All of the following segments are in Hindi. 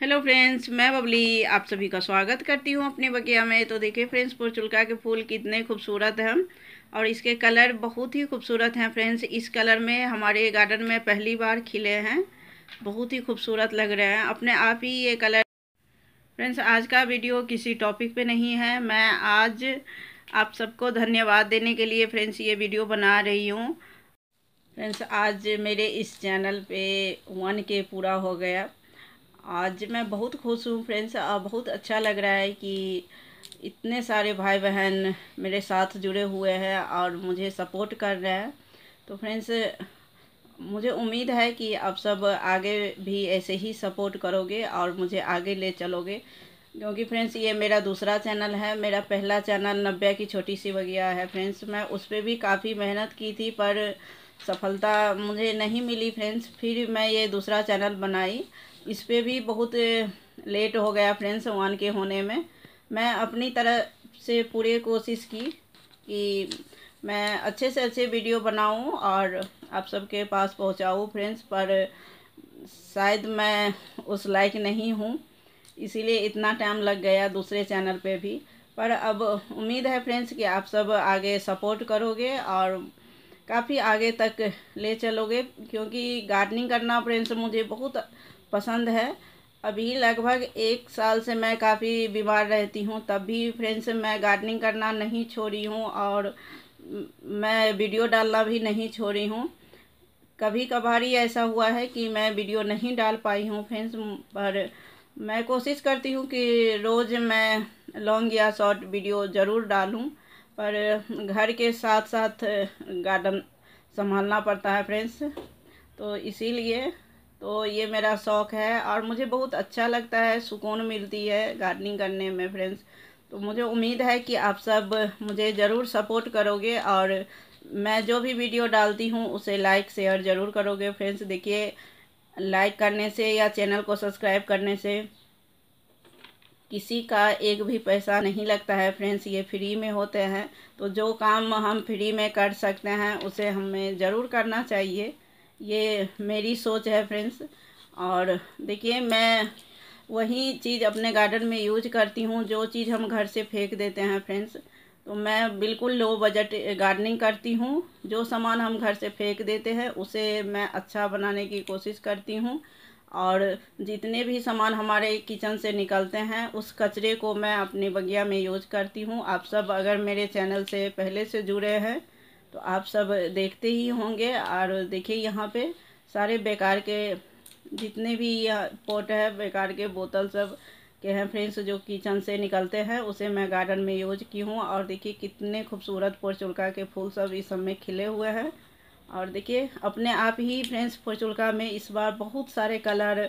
हेलो फ्रेंड्स मैं बबली आप सभी का स्वागत करती हूँ अपने बगिया में तो देखिए फ्रेंड्स पुरचुलका के फूल कितने खूबसूरत हैं और इसके कलर बहुत ही खूबसूरत हैं फ्रेंड्स इस कलर में हमारे गार्डन में पहली बार खिले हैं बहुत ही खूबसूरत लग रहे हैं अपने आप ही ये कलर फ्रेंड्स आज का वीडियो किसी टॉपिक पर नहीं है मैं आज आप सबको धन्यवाद देने के लिए फ्रेंड्स ये वीडियो बना रही हूँ फ्रेंड्स आज मेरे इस चैनल पे वन के पूरा हो गया आज मैं बहुत खुश हूँ फ्रेंड्स बहुत अच्छा लग रहा है कि इतने सारे भाई बहन मेरे साथ जुड़े हुए हैं और मुझे सपोर्ट कर रहे हैं तो फ्रेंड्स मुझे उम्मीद है कि आप सब आगे भी ऐसे ही सपोर्ट करोगे और मुझे आगे ले चलोगे क्योंकि फ्रेंड्स ये मेरा दूसरा चैनल है मेरा पहला चैनल नब्बे की छोटी सी बगिया है फ्रेंड्स मैं उस पर भी काफ़ी मेहनत की थी पर सफलता मुझे नहीं मिली फ्रेंड्स फिर मैं ये दूसरा चैनल बनाई इस पर भी बहुत लेट हो गया फ्रेंड्स वन के होने में मैं अपनी तरह से पूरी कोशिश की कि मैं अच्छे से अच्छे वीडियो बनाऊं और आप सबके पास पहुंचाऊं फ्रेंड्स पर शायद मैं उस लाइक नहीं हूं इसीलिए इतना टाइम लग गया दूसरे चैनल पे भी पर अब उम्मीद है फ्रेंड्स कि आप सब आगे सपोर्ट करोगे और काफ़ी आगे तक ले चलोगे क्योंकि गार्डनिंग करना फ्रेंड्स मुझे बहुत पसंद है अभी लगभग एक साल से मैं काफ़ी बीमार रहती हूँ तब भी फ्रेंड्स मैं गार्डनिंग करना नहीं छोड़ी हूँ और मैं वीडियो डालना भी नहीं छोड़ी हूँ कभी कभार ही ऐसा हुआ है कि मैं वीडियो नहीं डाल पाई हूँ फ्रेंड्स पर मैं कोशिश करती हूँ कि रोज़ मैं लॉन्ग या शॉर्ट वीडियो ज़रूर डालूँ पर घर के साथ साथ गार्डन संभालना पड़ता है फ्रेंड्स तो इसीलिए तो ये मेरा शौक़ है और मुझे बहुत अच्छा लगता है सुकून मिलती है गार्डनिंग करने में फ्रेंड्स तो मुझे उम्मीद है कि आप सब मुझे ज़रूर सपोर्ट करोगे और मैं जो भी वीडियो डालती हूँ उसे लाइक शेयर ज़रूर करोगे फ्रेंड्स देखिए लाइक करने से या चैनल को सब्सक्राइब करने से किसी का एक भी पैसा नहीं लगता है फ्रेंड्स ये फ्री में होते हैं तो जो काम हम फ्री में कर सकते हैं उसे हमें ज़रूर करना चाहिए ये मेरी सोच है फ्रेंड्स और देखिए मैं वही चीज़ अपने गार्डन में यूज करती हूँ जो चीज़ हम घर से फेंक देते हैं फ्रेंड्स तो मैं बिल्कुल लो बजट गार्डनिंग करती हूँ जो सामान हम घर से फेंक देते हैं उसे मैं अच्छा बनाने की कोशिश करती हूँ और जितने भी सामान हमारे किचन से निकलते हैं उस कचरे को मैं अपने बगिया में यूज करती हूँ आप सब अगर मेरे चैनल से पहले से जुड़े हैं तो आप सब देखते ही होंगे और देखिए यहाँ पे सारे बेकार के जितने भी पोट है बेकार के बोतल सब के हैं फ्रेंड्स जो किचन से निकलते हैं उसे मैं गार्डन में यूज की हूँ और देखिए कितने खूबसूरत पोरचुलका के फूल सब इस समय खिले हुए हैं और देखिए अपने आप ही फ्रेंड्स फोचुलका में इस बार बहुत सारे कलर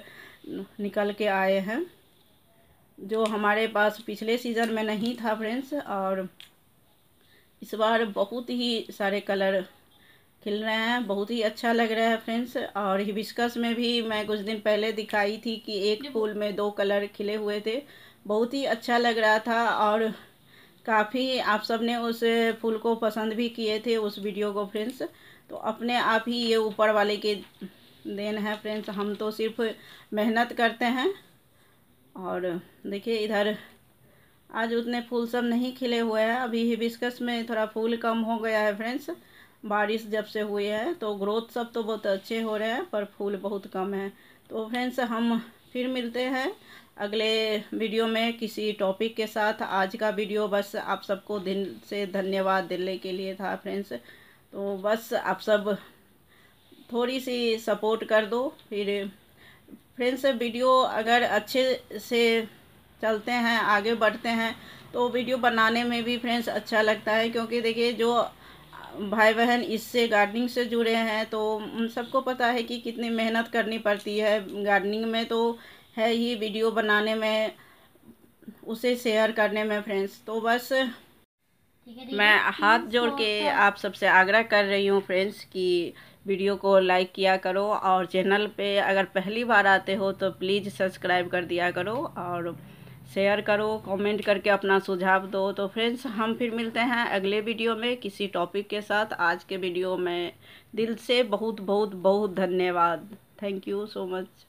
निकल के आए हैं जो हमारे पास पिछले सीज़न में नहीं था फ्रेंड्स और इस बार बहुत ही सारे कलर खिल रहे हैं बहुत ही अच्छा लग रहा है फ्रेंड्स और हिबिस्कस में भी मैं कुछ दिन पहले दिखाई थी कि एक फूल में दो कलर खिले हुए थे बहुत ही अच्छा लग रहा था और काफ़ी आप सब ने उस फूल को पसंद भी किए थे उस वीडियो को फ्रेंड्स तो अपने आप ही ये ऊपर वाले के देन है फ्रेंड्स हम तो सिर्फ मेहनत करते हैं और देखिए इधर आज उतने फूल सब नहीं खिले हुए हैं अभी हिबिस्कस में थोड़ा फूल कम हो गया है फ्रेंड्स बारिश जब से हुई है तो ग्रोथ सब तो बहुत अच्छे हो रहे हैं पर फूल बहुत कम है तो फ्रेंड्स हम फिर मिलते हैं अगले वीडियो में किसी टॉपिक के साथ आज का वीडियो बस आप सबको दिन से धन्यवाद देने के लिए था फ्रेंड्स तो बस आप सब थोड़ी सी सपोर्ट कर दो फिर फ्रेंड्स वीडियो अगर अच्छे से चलते हैं आगे बढ़ते हैं तो वीडियो बनाने में भी फ्रेंड्स अच्छा लगता है क्योंकि देखिए जो भाई बहन इससे गार्डनिंग से जुड़े हैं तो उन सबको पता है कि कितनी मेहनत करनी पड़ती है गार्डनिंग में तो है ही वीडियो बनाने में उसे शेयर करने में फ्रेंड्स तो बस मैं हाथ जोड़ के आप सबसे आग्रह कर रही हूँ फ्रेंड्स कि वीडियो को लाइक किया करो और चैनल पे अगर पहली बार आते हो तो प्लीज़ सब्सक्राइब कर दिया करो और शेयर करो कमेंट करके अपना सुझाव दो तो फ्रेंड्स हम फिर मिलते हैं अगले वीडियो में किसी टॉपिक के साथ आज के वीडियो में दिल से बहुत बहुत बहुत धन्यवाद थैंक यू सो मच